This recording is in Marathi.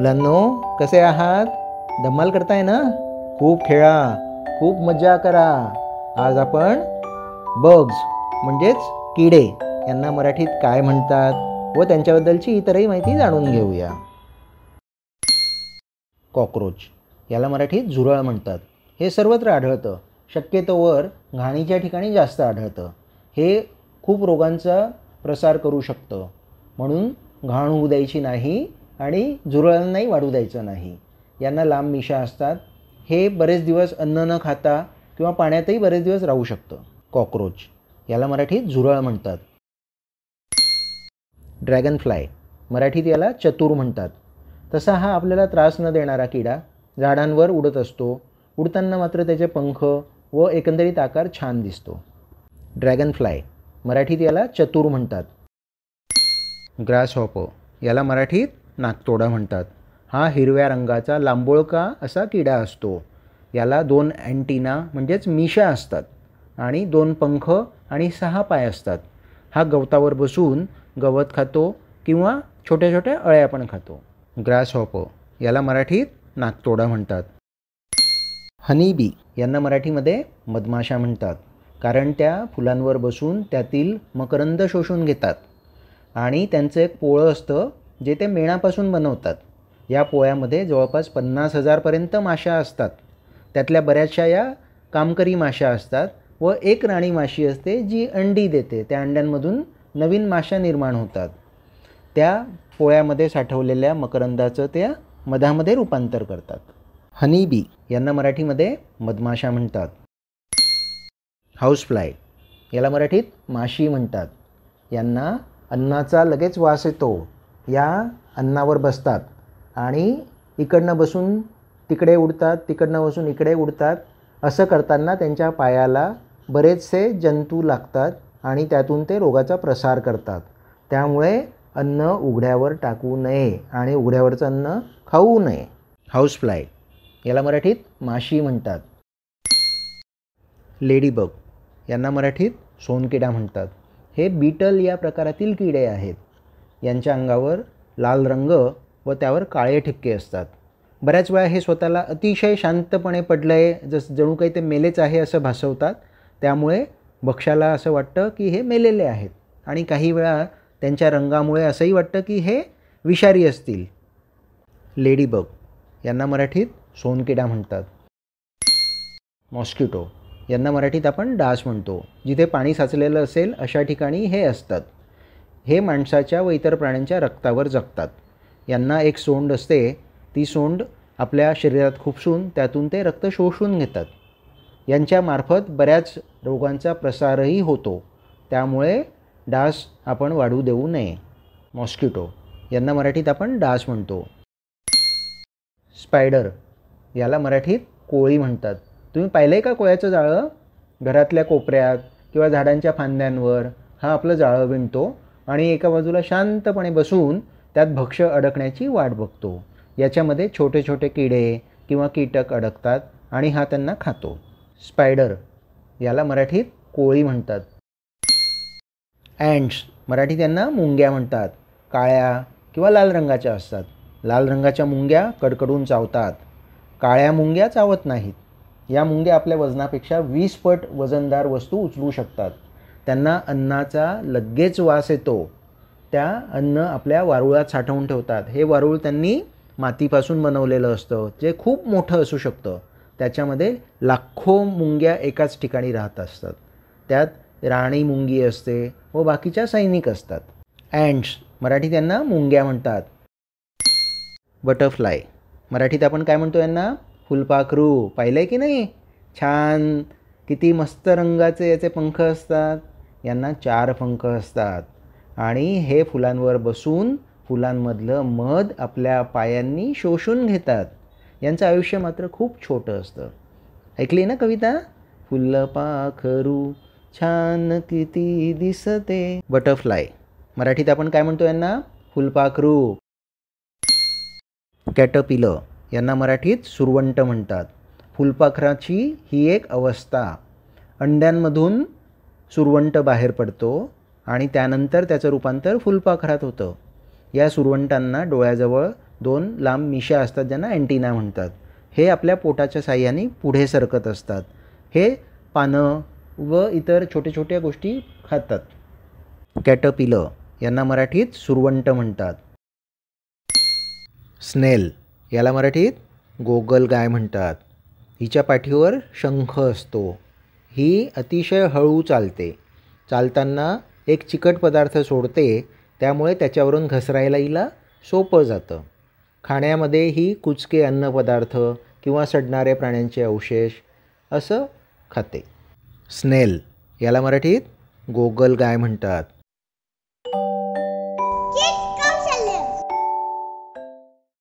मुलांनो कसे आहात धम्माल करताय ना खूप खेळा खूप मजा करा आज आपण बग्ज म्हणजेच किडे यांना मराठीत काय म्हणतात व त्यांच्याबद्दलची इतरही माहिती जाणून घेऊया कॉक्रोच याला मराठीत झुरळ म्हणतात हे सर्वत्र आढळतं शक्यतोवर घाणीच्या ठिकाणी जास्त आढळतं हे खूप रोगांचा प्रसार करू शकतं म्हणून घाण होऊ द्यायची नाही आणि झुरळांनाही वाढू द्यायचं नाही यांना लांब मिशा असतात हे बरेच दिवस अन्न न खाता किंवा पाण्यातही बरेच दिवस राहू शकतं कॉक्रोच याला मराठीत झुरळ म्हणतात ड्रॅगन फ्लाय मराठीत याला चतुर म्हणतात तसा हा आपल्याला त्रास न देणारा किडा झाडांवर उडत असतो उडताना मात्र त्याचे पंख व एकंदरीत आकार छान दिसतो ड्रॅगन फ्लाय मराठीत याला चतुर म्हणतात ग्रास हॉपर याला मराठीत नागतोडा म्हणतात हा हिरव्या रंगाचा लांबोळका असा किडा असतो याला दोन अँटिना म्हणजेच मिशा असतात आणि दोन पंख आणि सहा पाय असतात हा गवतावर बसून गवत खातो किंवा छोट्या छोट्या अळ्या पण खातो ग्रास हॉप याला मराठीत नागतोडा म्हणतात हनीबी यांना मराठीमध्ये मधमाशा म्हणतात कारण त्या फुलांवर बसून त्यातील मकरंद शोषून घेतात आणि त्यांचं एक पोळं असतं जे ते मेणापासून बनवतात या पोळ्यामध्ये जवळपास पन्नास हजारपर्यंत माशा असतात त्यातल्या बऱ्याचशा या कामकरी माशा असतात व एक राणी माशी असते जी अंडी देते त्या अंड्यांमधून नवीन माशा निर्माण होतात त्या पोळ्यामध्ये साठवलेल्या मकरंदाचं त्या मधामध्ये रूपांतर करतात हनीबी यांना मराठीमध्ये मधमाशा म्हणतात हाऊसफ्लाय याला मराठीत माशी म्हणतात यांना अन्नाचा लगेच वास येतो या अन्नावर बसतात आणि इकडनं बसून तिकडे उडतात तिकडनं बसून इकडे उडतात असं करताना त्यांच्या पायाला बरेचसे जंतू लागतात आणि त्यातून ते रोगाचा प्रसार करतात त्यामुळे अन्न उघड्यावर टाकू नये आणि उघड्यावरचं अन्न खाऊ नये हाऊसफ्लाय याला मराठीत माशी म्हणतात लेडीबग यांना मराठीत सोनकिडा म्हणतात हे बीटल या प्रकारातील किडे आहेत यांच्या अंगावर लाल रंग व त्यावर काळे ठिपके असतात बऱ्याच वेळा हे स्वतःला अतिशय शांतपणे पडलं आहे जसं जणू काही ते मेलेच आहे असं भासवतात त्यामुळे बक्ष्याला असं वाटतं की हे मेलेले आहेत आणि काही वेळा त्यांच्या रंगामुळे असंही वाटतं की हे विषारी असतील लेडीबग यांना मराठीत सोनकिडा म्हणतात मॉस्किटो यांना मराठीत आपण डास म्हणतो जिथे पाणी साचलेलं असेल अशा ठिकाणी हे असतात हे माणसाच्या व इतर प्राण्यांच्या रक्तावर जगतात यांना एक सोंड असते ती सोंड आपल्या शरीरात खुपसून त्यातून ते रक्त शोषून घेतात यांच्यामार्फत बऱ्याच रोगांचा प्रसारही होतो त्यामुळे डास आपण वाढू देऊ नये मॉस्किटो यांना मराठीत आपण डास म्हणतो स्पायडर याला मराठीत कोळी म्हणतात तुम्ही पाहिलं आहे का कोळ्याचं जाळं घरातल्या कोपऱ्यात किंवा झाडांच्या फांद्यांवर हा आपलं जाळं विणतो आणि एका बाजूला शांतपणे बसून त्यात भक्ष अडकण्याची वाट बघतो याच्यामध्ये छोटे छोटे किडे किंवा कीटक अडकतात आणि हा त्यांना खातो स्पायडर याला मराठीत कोळी म्हणतात अँड्स मराठीत त्यांना मुंग्या म्हणतात काळ्या किंवा लाल रंगाच्या असतात लाल रंगाच्या मुंग्या कडकडून चावतात काळ्या मुंग्या चावत नाहीत या मुंग्या आपल्या वजनापेक्षा वीस पट वजनदार वस्तू उचलू शकतात त्यांना अन्नाचा लगेच वास येतो त्या अन्न आपल्या वारुळात साठवून ठेवतात हे वारुळ त्यांनी मातीपासून बनवलेलं असतं जे खूप मोठं असू शकतं त्याच्यामध्ये लाखो मुंग्या एकाच ठिकाणी राहत असतात त्यात राणी मुंगी असते व बाकीच्या सैनिक असतात अँड्स मराठी त्यांना मुंग्या म्हणतात बटरफ्लाय मराठीत आपण काय म्हणतो यांना फुलपाखरू पाहिलं आहे की नाही छान किती मस्त रंगाचे याचे पंख असतात यांना चार पंख असतात आणि हे फुलांवर बसून फुलांमधलं मध आपल्या पायांनी शोषून घेतात यांचं आयुष्य मात्र खूप छोटं असतं ऐकली ना कविता फुलपाखरू पाखरू छान किती दिसते बटरफ्लाय मराठीत आपण काय म्हणतो यांना फुलपाखरू कॅटपिलं यांना मराठीत सुरवंट म्हणतात फुलपाखराची ही एक अवस्था अंड्यांमधून सुरवंट बाहेर पडतो आणि त्यानंतर त्याचं रूपांतर फुलपाखरात होतं या सुरवंटांना डोळ्याजवळ दोन लांब मिशा असतात ज्यांना अँटिना म्हणतात हे आपल्या पोटाच्या साह्याने पुढे सरकत असतात हे पानं व इतर छोट्या छोट्या गोष्टी खातात कॅटपिलं यांना मराठीत सुरवंट म्हणतात स्नेल याला मराठीत गोगल गाय म्हणतात हिच्या पाठीवर शंख असतो ही अतिशय हळू चालते चालताना एक चिकट पदार्थ सोडते त्यामुळे त्याच्यावरून घसरायला इला सोपं जातं खाण्यामध्ये ही कुचके अन्नपदार्थ किंवा सडणाऱ्या प्राण्यांचे अवशेष असं खाते स्नेल याला मराठीत गोगल गाय म्हणतात